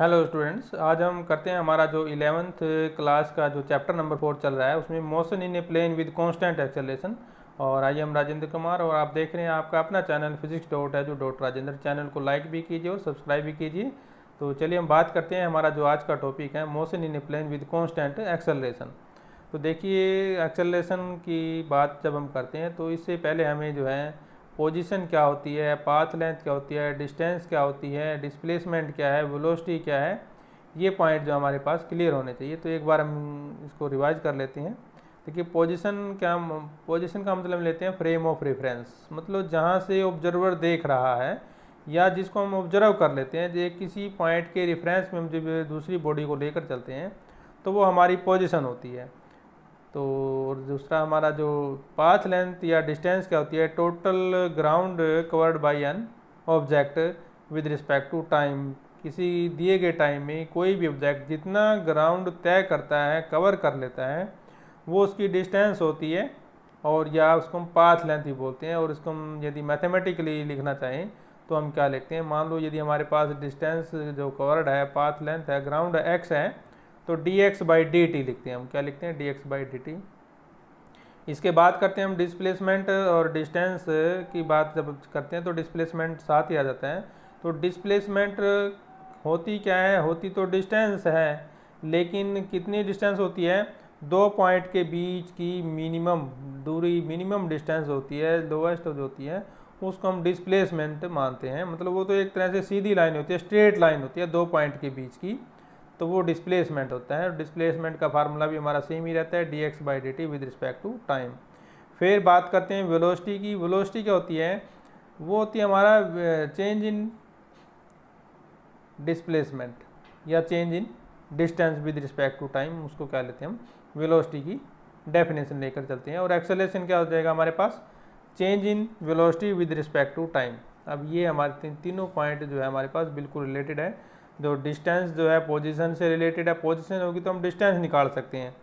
Hello students आज हम करते हैं हमारा जो इलेवेंथ क्लास का जो चैप्टर नंबर फोर चल रहा है उसमें motion in a plane with constant acceleration और आइए हम राजेंद्र कुमार और आप देख रहे हैं आपका अपना चैनल फिजिक्स डॉट है जो डॉट राजेंद्र चैनल को लाइक भी कीजिए और सब्सक्राइब भी कीजिए तो चलिए हम बात करते हैं हमारा जो आज का टॉपिक है motion in a plane with constant acceleration तो देखिए एक्सेलेशन की बात जब हम करते हैं तो इससे पहले हमें जो है पोजीशन क्या होती है पाथ लेंथ क्या होती है डिस्टेंस क्या होती है डिस्प्लेसमेंट क्या है वेलोसिटी क्या है ये पॉइंट जो हमारे पास क्लियर होने चाहिए तो एक बार हम इसको रिवाइज कर लेते हैं देखिए पोजीशन क्या पोजीशन का मतलब लेते हैं फ्रेम ऑफ रेफरेंस मतलब जहाँ से ऑब्जर्वर देख रहा है या जिसको हम ऑब्जर्व कर लेते हैं जो किसी पॉइंट के रेफरेंस में हम जब दूसरी बॉडी को लेकर चलते हैं तो वो हमारी पोजिशन होती है तो और दूसरा हमारा जो पाथ लेंथ या डिस्टेंस क्या होती है total ground covered by an object with respect to time किसी दिए गए टाइम में कोई भी ऑब्जेक्ट जितना ग्राउंड तय करता है कवर कर लेता है वो उसकी डिस्टेंस होती है और या उसको हम पाथ लेंथ भी बोलते हैं और इसको हम यदि मैथमेटिकली लिखना चाहें तो हम क्या लिखते हैं मान लो यदि हमारे पास डिस्टेंस जो कवर्ड है पाथ लेंथ है ग्राउंड एक्स है तो d x by d t लिखते हैं हम क्या लिखते हैं d x by d t इसके बाद करते हैं हम डिस्प्लेसमेंट और डिस्टेंस की बात जब करते हैं तो डिस्प्लेसमेंट साथ ही आ जाता है तो डिस्प्लेसमेंट होती क्या है होती तो डिस्टेंस है लेकिन कितनी डिस्टेंस होती है दो पॉइंट के बीच की मिनिमम दूरी मिनिमम डिस्टेंस होती है लोवेस्ट जो होती है उसको हम डिस्प्लेसमेंट मानते हैं मतलब वो तो एक तरह से सीधी लाइन होती है स्ट्रेट लाइन होती है दो पॉइंट के बीच की तो वो डिस्प्लेसमेंट होता है डिस्प्लेसमेंट का फार्मूला भी हमारा सेम ही रहता है d x by d t with respect to time फिर बात करते हैं वेलोसिटी की वेलोसिटी क्या होती है वो होती है हमारा चेंज इन डिस्प्लेसमेंट या change in distance with respect to time उसको क्या लेते हैं हम वेलोसिटी की डेफिनेशन लेकर चलते हैं और एक्सेलेशन क्या हो जाएगा हमारे पास change in velocity with respect to time अब ये हमारे तीनों पॉइंट जो है हमारे पास बिल्कुल रिलेटेड है जो डिस्टेंस जो है पोजीशन से रिलेटेड है पोजीशन होगी तो हम डिस्टेंस निकाल सकते हैं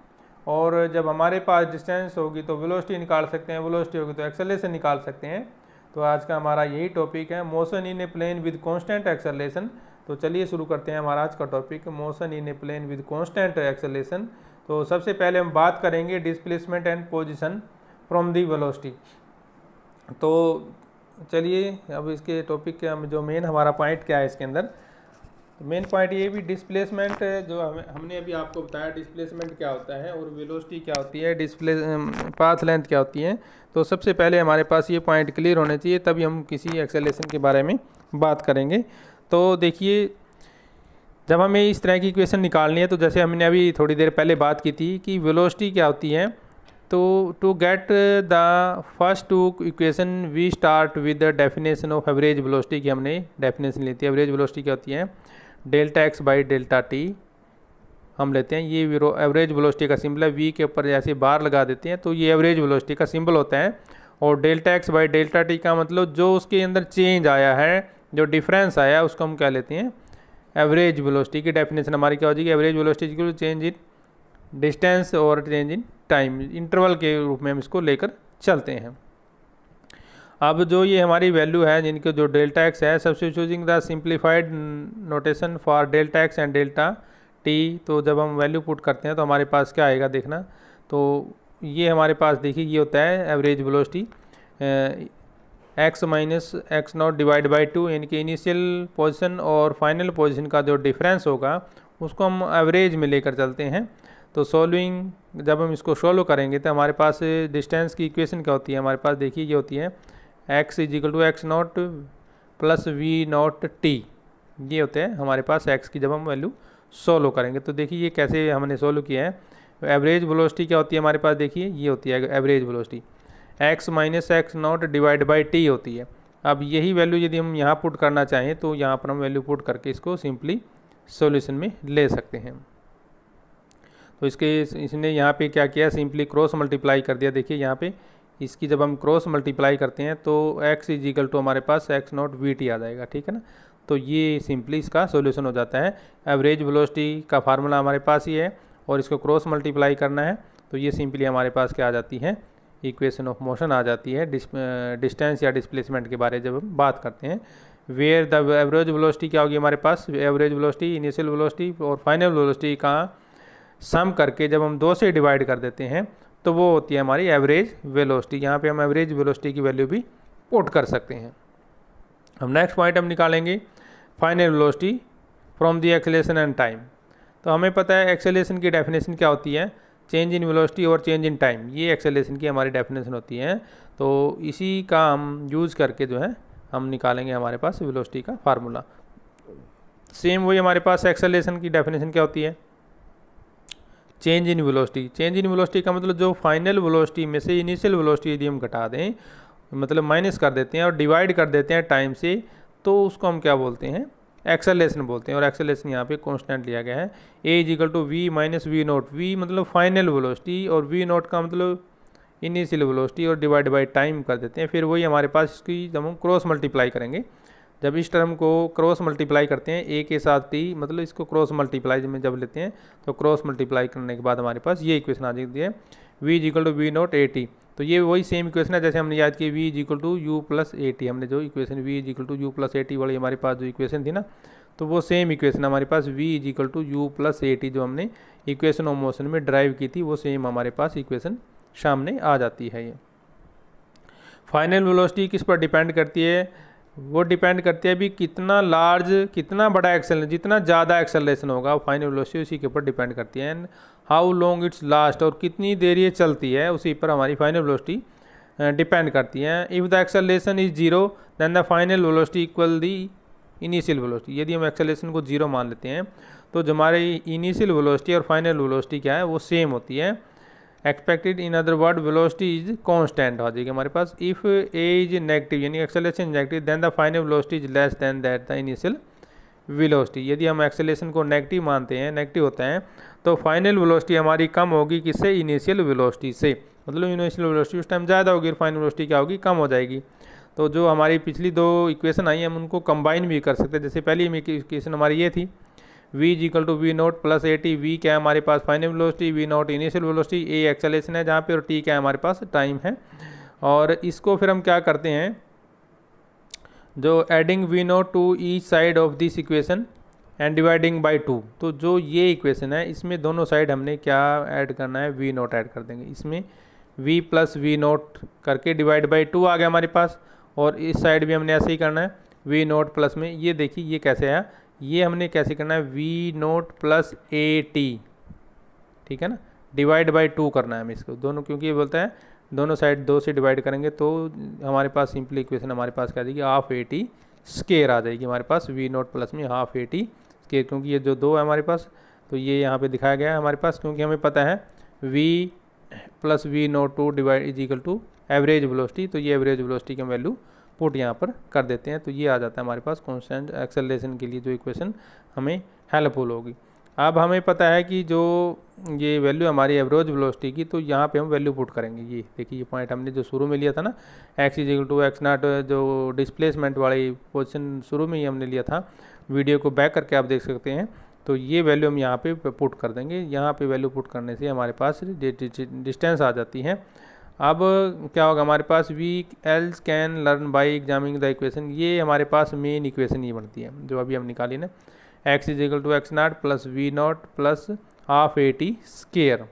और जब हमारे पास डिस्टेंस होगी तो वेलोसिटी निकाल सकते हैं वेलोसिटी होगी तो एक्सेलेशन निकाल सकते हैं तो आज का हमारा यही टॉपिक है motion in a plane with constant acceleration तो चलिए शुरू करते हैं हमारा आज का topic motion in a plane with constant acceleration तो सबसे पहले हम बात करेंगे displacement and position from the velocity तो चलिए अब इसके टॉपिक के जो मेन हमारा पॉइंट क्या है इसके अंदर तो मेन पॉइंट ये भी डिस्प्लेसमेंट जो हम हमने अभी आपको बताया डिस्प्लेसमेंट क्या होता है और वेलोसिटी क्या होती है डिस्प्ले पाथ लेंथ क्या होती है तो सबसे पहले हमारे पास ये पॉइंट क्लियर होने चाहिए तभी हम किसी एक्सेलेशन के बारे में बात करेंगे तो देखिए जब हमें इस तरह की इक्वेशन निकालनी है तो जैसे हमने अभी थोड़ी देर पहले बात की थी कि वेलोसिटी क्या होती है तो to get the first two equation we start with the definition of average velocity की हमने डेफिनेशन ली थी एवरेज वेलोसिटी क्या होती है delta x by delta t हम लेते हैं ये एवरेज वेलोसिटी का सिंबल है वी के ऊपर जैसे बार लगा देते हैं तो ये एवरेज वेलोसिटी का सिंबल होता है और delta x by delta t का मतलब जो उसके अंदर चेंज आया है जो डिफरेंस आया है उसको हम कह लेते हैं एवरेज वेलोसिटी की डेफिनेशन हमारी क्या हो जाएगी एवरेज वेलोसिटी की चेंज इन डिस्टेंस और चेंज इन टाइम इंटरवल के रूप में हम इसको लेकर चलते हैं अब जो ये हमारी वैल्यू है जिनके जो डेल्टा एक्स है सबसे choosing the simplified notation for delta x and delta t तो जब हम वैल्यू पुट करते हैं तो हमारे पास क्या आएगा देखना तो ये हमारे पास देखिए ये होता है average velocity x minus x naught divide by two यानी कि इनिशियल पोजिशन और फाइनल पोजिशन का जो डिफरेंस होगा उसको हम एवरेज में लेकर चलते हैं तो सोलविंग जब हम इसको सॉल्व करेंगे तो हमारे पास डिस्टेंस की इक्वेशन क्या होती है हमारे पास देखिए ये होती है x is equal to x naught plus v naught t ये होते हैं हमारे पास एक्स की जब हम वैल्यू सोलो करेंगे तो देखिए ये कैसे हमने सोलो किया है एवरेज वेलोसिटी क्या होती है हमारे पास देखिए ये होती है average velocity x minus x naught divide by t होती है अब यही वैल्यू यदि हम यहाँ पुट करना चाहें तो यहाँ पर हम वैल्यू पुट करके इसको सिंपली सोल्यूशन में ले सकते हैं तो इसके इसने यहाँ पे क्या किया सिंपली क्रॉस मल्टीप्लाई कर दिया देखिए यहाँ पे इसकी जब हम क्रॉस मल्टीप्लाई करते हैं तो एक्स इजिकल टू हमारे पास एक्स नॉट वी टी आ जाएगा ठीक है ना तो ये सिंपली इसका सोल्यूशन हो जाता है एवरेज वेलोसिटी का फार्मूला हमारे पास ही है और इसको क्रॉस मल्टीप्लाई करना है तो ये सिंपली हमारे पास क्या आ जाती है इक्वेशन ऑफ मोशन आ जाती है डिस्टेंस या डिस्प्लेसमेंट के बारे में जब हम बात करते हैं वेयर द एवरेज वेलोसिटी क्या होगी हमारे पास एवरेज वेलोसिटी इनिशियल वेलोसिटी और फाइनल वेलोसिटी का सम करके जब हम दो से डिवाइड कर देते हैं तो वो होती है हमारी एवरेज वेलोसिटी यहाँ पे हम एवरेज वेलोसिटी की वैल्यू भी पोट कर सकते हैं हम नेक्स्ट पॉइंट हम निकालेंगे final velocity from the acceleration and time तो हमें पता है एक्सेलेशन की डेफिनेशन क्या होती है चेंज इन वेलोसिटी और चेंज इन टाइम ये एक्सेलेशन की हमारी डेफिनेशन होती है तो इसी का हम यूज़ करके जो है हम निकालेंगे हमारे पास वेलोसिटी का फार्मूला सेम वही हमारे पास एक्सेलेशन की डेफिनेशन क्या होती है change in velocity change in velocity का मतलब जो फाइनल वेलोसिटी में से इनिशियल वेलोसिटी यदि हम घटा दें मतलब माइनस कर देते हैं और डिवाइड कर देते हैं टाइम से तो उसको हम क्या बोलते हैं एक्सेलेशन बोलते हैं और एक्सेलेशन यहाँ पे कॉन्स्टेंट लिया गया है a is equal to v minus v naught v मतलब फाइनल वेलोसिटी और वी नोट का मतलब इनिशियल वेलोसिटी और डिवाइड बाई टाइम कर देते हैं फिर वही हमारे पास इसकी जब हम क्रॉस मल्टीप्लाई करेंगे जब इस टर्म को क्रॉस मल्टीप्लाई करते हैं ए के साथ टी मतलब इसको क्रॉस मल्टीप्लाई में जब लेते हैं तो क्रॉस मल्टीप्लाई करने के बाद हमारे पास ये इक्वेशन आ जाती है v is equal to v naught a t तो ये वही सेम इक्वेशन है जैसे हमने याद किया v is equal to u plus a t हमने जो equation v is to u plus a t वाली हमारे पास जो इक्वेशन थी ना तो वो सेम इक्वेशन हमारे पास v is to u plus a t जो हमने इक्वेशन ऑफ मोशन में ड्राइव की थी वो सेम हमारे पास इक्वेशन सामने आ जाती है ये फाइनल वेलोसिटी किस पर डिपेंड करती है वो डिपेंड करती है अभी कितना लार्ज कितना बड़ा एक्सेलेशन जितना ज़्यादा एक्सेलेशन होगा फाइनल वेलोसिटी उसी के ऊपर डिपेंड करती है and how long it's last और कितनी देर ये चलती है उसी पर हमारी फाइनल वेलोसिटी डिपेंड करती है if the acceleration is zero then the final velocity equal the initial velocity यदि हम एक्सेलेशन को जीरो मान लेते हैं तो जो हमारी इनिशियल वेलोसिटी और फाइनल वेलोसिटी क्या है वो सेम होती है expected in other word velocity is constant हो जाएगी हमारे पास इफ़ ए इज नेगेटिव यानी acceleration negative then the final velocity is less than that the initial velocity यदि हम एक्सेलेशन को नेगेटिव मानते हैं नेगेटिव होते हैं तो फाइनल वेलोसिटी हमारी कम होगी किससे इनिशियल वेलोसिटी से मतलब इनिशियल वेलोसिटी उस टाइम ज़्यादा होगी और फाइनल वेलोसिटी क्या होगी कम हो जाएगी तो जो हमारी पिछली दो इक्वेशन आई हैं हम उनको कंबाइन भी कर सकते हैं जैसे पहली इक्वेशन हमारी ये थी v is equal to v naught plus a t v क्या है हमारे पास final velocity v naught initial velocity a acceleration है जहाँ पे और टी क्या है हमारे पास टाइम है और इसको फिर हम क्या करते हैं जो adding v naught to each side of this equation and dividing by two तो जो ये इक्वेशन है इसमें दोनों साइड हमने क्या ऐड करना है वी नॉट ऐड कर देंगे इसमें v प्लस वी नोट करके डिवाइड बाई टू आ गया हमारे पास और इस साइड भी हमने ऐसे ही करना है वी नोट प्लस में ये देखिए ये कैसे आया ये हमने कैसे करना है v naught plus a t ठीक है ना डिवाइड बाई टू करना है हमें इसको दोनों क्योंकि ये बोलते हैं दोनों साइड दो से डिवाइड करेंगे तो हमारे पास सिंपली इक्वेशन हमारे पास क्या देगी जाएगी हाफ ए टी स्केयर आ जाएगी हमारे पास वी नोट प्लस में हाफ ए टी स्केयर क्योंकि ये जो दो है हमारे पास तो ये यहाँ पे दिखाया गया है हमारे पास क्योंकि हमें पता है v plus v naught two divide equal to average velocity तो ये एवरेज वेलोसिटी का वैल्यू पुट यहाँ पर कर देते हैं तो ये आ जाता है हमारे पास कॉन्स्टेंट एक्सेलरेशन के लिए जो इक्वेशन हमें हेल्पफुल होगी अब हमें पता है कि जो ये वैल्यू हमारी एवरेज वेलोसिटी की तो यहाँ पे हम वैल्यू पुट करेंगे ये देखिए ये पॉइंट हमने जो शुरू में लिया था ना x is to x naught जो डिस्प्लेसमेंट वाली पोजिशन शुरू में ही हमने लिया था वीडियो को बैक करके आप देख सकते हैं तो ये वैल्यू हम यहाँ पे पुट कर देंगे यहाँ पे वैल्यू पुट करने से हमारे पास डिस्टेंस आ जाती है अब क्या होगा हमारे पास we else can learn by examining the equation ये हमारे पास मेन इक्वेशन ही बनती है जो अभी हम निकाली ना x is equal to x naught plus v naught plus half a t square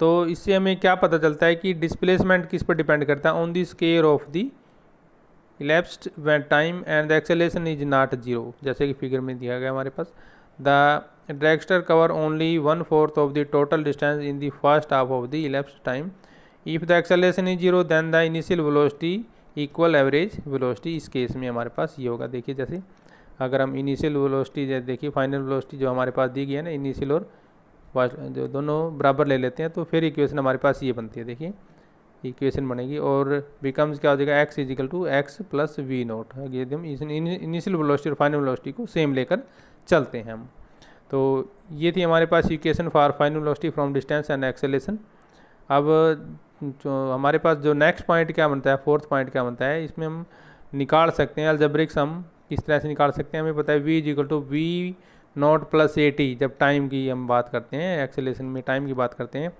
तो इससे हमें क्या पता चलता है कि डिस्प्लेसमेंट किस पर डिपेंड करता है on the square of the elapsed time and the acceleration is not zero जैसे कि फिगर में दिया गया हमारे पास The dragster cover only one fourth of the total distance in the first half of the elapsed time. If the acceleration is zero, then the initial velocity equal average velocity. इस case में हमारे पास ये होगा देखिए जैसे अगर हम initial velocity जैसे देखिए फाइनल वेलोसिटी जो हमारे पास दी गई है ना इनिशियल और जो दोनों बराबर ले लेते हैं तो फिर इक्वेशन हमारे पास ये बनती है देखिए इक्वेशन बनेगी और बिकम्स क्या हो जाएगा x is equal to x plus v naught ये एकदम इनिशियल वेलोसिटी और फाइनल वेलोसिटी को सेम लेकर चलते हैं हम तो ये थी हमारे पास equation for final velocity from distance and acceleration अब जो हमारे पास जो नेक्स्ट पॉइंट क्या बनता है फोर्थ पॉइंट क्या बनता है इसमें हम निकाल सकते हैं अल्जब्रिक्स हम किस तरह से निकाल सकते हैं हमें पता है v is equal to v naught plus a t जब टाइम की हम बात करते हैं एक्सेलेशन में टाइम की बात करते हैं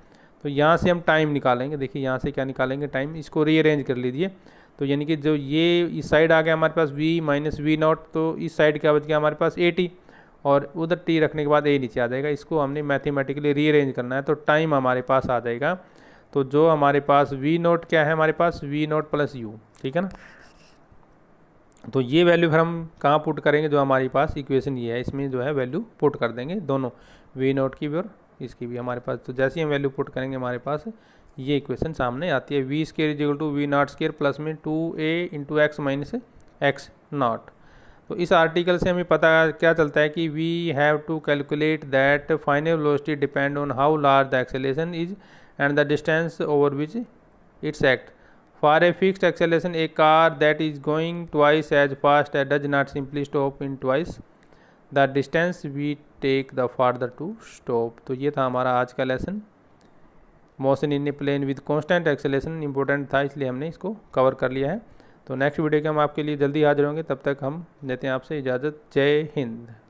तो यहाँ से हम टाइम निकालेंगे देखिए यहाँ से क्या निकालेंगे टाइम इसको रीअरेंज कर लीजिए तो यानी कि जो ये इस साइड आ गया हमारे पास वी माइनस वी नॉट तो इस साइड क्या बच गया हमारे पास ए टी और उधर टी रखने के बाद ए नीचे आ जाएगा इसको हमने मैथमेटिकली रीअरेंज करना है तो टाइम हमारे पास आ जाएगा तो जो हमारे पास वी नोट क्या है हमारे पास वी नोट प्लस यू ठीक है ना तो ये वैल्यू फिर हम कहाँ पुट करेंगे जो हमारे पास इक्वेशन ये है इसमें जो है वैल्यू पुट कर देंगे दोनों वी नोट की भी और इसकी भी हमारे पास तो जैसे ही हम वैल्यू पुट करेंगे हमारे पास ये इक्वेशन सामने आती है v square is equal to v naught square plus में two a into x minus x naught तो इस आर्टिकल से हमें पता क्या चलता है कि we have to calculate that final velocity depend on how large the acceleration is and the distance over which it's act for a fixed acceleration a car that is going twice as fast at does not simply stop in twice the distance we take the farther to stop तो ये था हमारा आज का lesson motion in a plane with constant acceleration important था इसलिए हमने इसको कवर कर लिया है तो नेक्स्ट वीडियो के हम आपके लिए जल्दी हाजिर होंगे तब तक हम लेते हैं आपसे इजाज़त जय हिंद